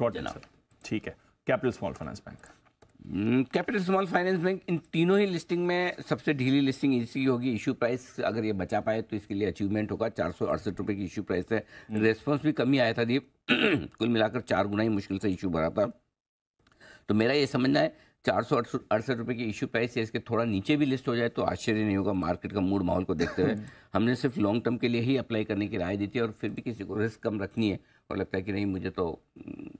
Got it ठीक है capital small finance bank capital small finance bank इन तीनों ही लिस्टिंग में सबसे ढीली लिस्टिंग इसी होगी इशू प्राइस अगर ये बचा पाए तो इसके लिए अचीवमेंट होगा चार सौ अड़सठ रुपये की इशू प्राइस है रेस्पॉन्स hmm. भी कमी आया था दीप कुल मिलाकर चार गुना ही मुश्किल से इशू भरा था तो मेरा ये समझना है चार सौ अड़सठ रुपये की इशू प्राइस इसके थोड़ा नीचे भी लिस्ट हो जाए तो आश्चर्य नहीं होगा मार्केट का मूड माहौल को देखते हुए hmm. हमने सिर्फ लॉन्ग टर्म के लिए ही अप्लाई करने की राय दी थी और फिर भी किसी को रिस्क कम रखनी है और लगता है कि नहीं मुझे तो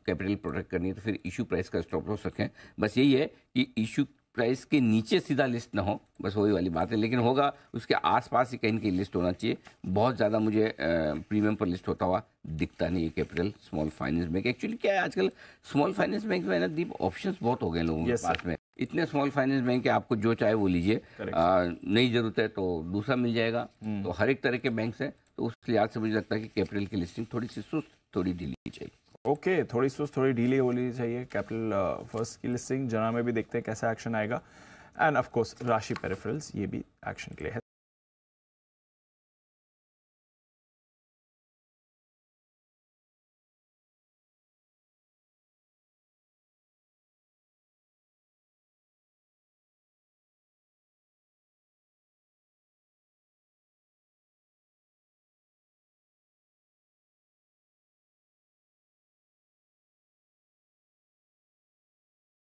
कैपिटल प्रोटेक्ट करनी है तो फिर इशू प्राइस का स्टॉप लॉस रखें बस यही है कि इशू प्राइस के नीचे सीधा लिस्ट ना हो बस वही वाली बात है लेकिन होगा उसके आसपास ही कहीं कहीं लिस्ट होना चाहिए बहुत ज़्यादा मुझे प्रीमियम पर लिस्ट होता हुआ दिखता नहीं है capital small finance bank actually क्या है आजकल स्मॉल फाइनेंस बैंक में ना दीप ऑप्शंस बहुत हो गए लोगों के पास में इतने स्मॉल फाइनेंस बैंक है आपको जो चाहे वो लीजिए नहीं ज़रूरत है तो दूसरा मिल जाएगा हम्म। तो हर एक तरह के बैंक हैं तो उस लिहाज से मुझे लगता है कि कैपिटल की लिस्टिंग थोड़ी सी सुस्त थोड़ी ढीली चाहिए ओके थोड़ी सोच थोड़ी डीले होनी चाहिए कैपिटल फर्स्ट की लिस्टिंग जना में भी देखते हैं कैसा एक्शन आएगा and of course Rashi peripherals ये भी एक्शन के लिए है